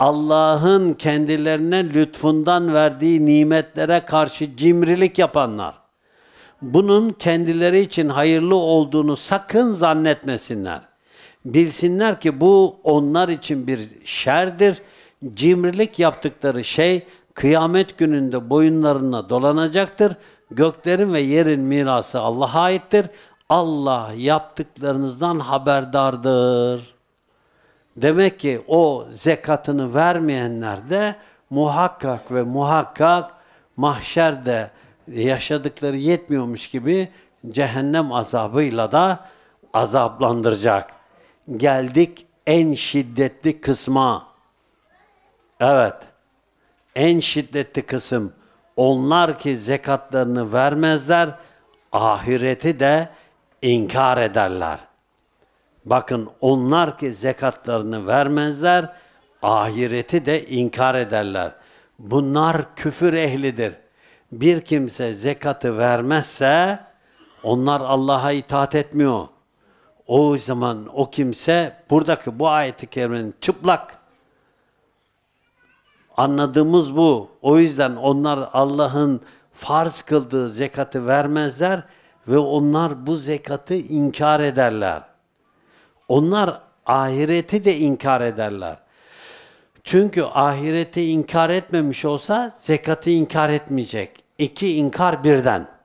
Allah'ın kendilerine lütfundan verdiği nimetlere karşı cimrilik yapanlar, bunun kendileri için hayırlı olduğunu sakın zannetmesinler. Bilsinler ki bu onlar için bir şerdir. Cimrilik yaptıkları şey kıyamet gününde boyunlarına dolanacaktır. Göklerin ve yerin mirası Allah'a aittir. Allah yaptıklarınızdan haberdardır.'' Demek ki o zekatını vermeyenler de muhakkak ve muhakkak mahşerde yaşadıkları yetmiyormuş gibi cehennem azabıyla da azaplandıracak. Geldik en şiddetli kısma. Evet. En şiddetli kısım onlar ki zekatlarını vermezler, ahireti de inkar ederler. Bakın onlar ki zekatlarını vermezler, ahireti de inkar ederler. Bunlar küfür ehlidir. Bir kimse zekatı vermezse onlar Allah'a itaat etmiyor. O zaman o kimse buradaki bu ayeti kerimenin çıplak anladığımız bu. O yüzden onlar Allah'ın farz kıldığı zekatı vermezler ve onlar bu zekatı inkar ederler. Onlar ahireti de inkar ederler. Çünkü ahireti inkar etmemiş olsa zekatı inkar etmeyecek. İki inkar birden.